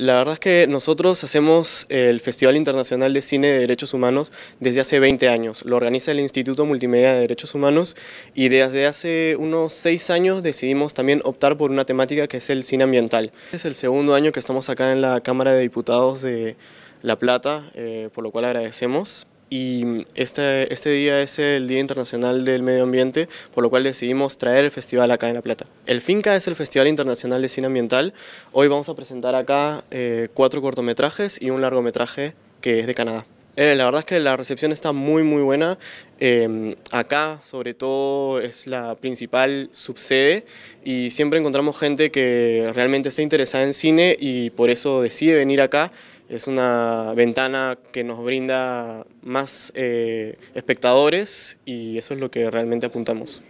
La verdad es que nosotros hacemos el Festival Internacional de Cine de Derechos Humanos desde hace 20 años. Lo organiza el Instituto Multimedia de Derechos Humanos y desde hace unos 6 años decidimos también optar por una temática que es el cine ambiental. Es el segundo año que estamos acá en la Cámara de Diputados de La Plata, eh, por lo cual agradecemos y mm, este, este día es el Día Internacional del Medio Ambiente, por lo cual decidimos traer el festival acá en La Plata. El FINCA es el Festival Internacional de Cine Ambiental. Hoy vamos a presentar acá eh, cuatro cortometrajes y un largometraje que es de Canadá. Eh, la verdad es que la recepción está muy muy buena. Eh, acá sobre todo es la principal subsede y siempre encontramos gente que realmente está interesada en cine y por eso decide venir acá es una ventana que nos brinda más eh, espectadores y eso es lo que realmente apuntamos.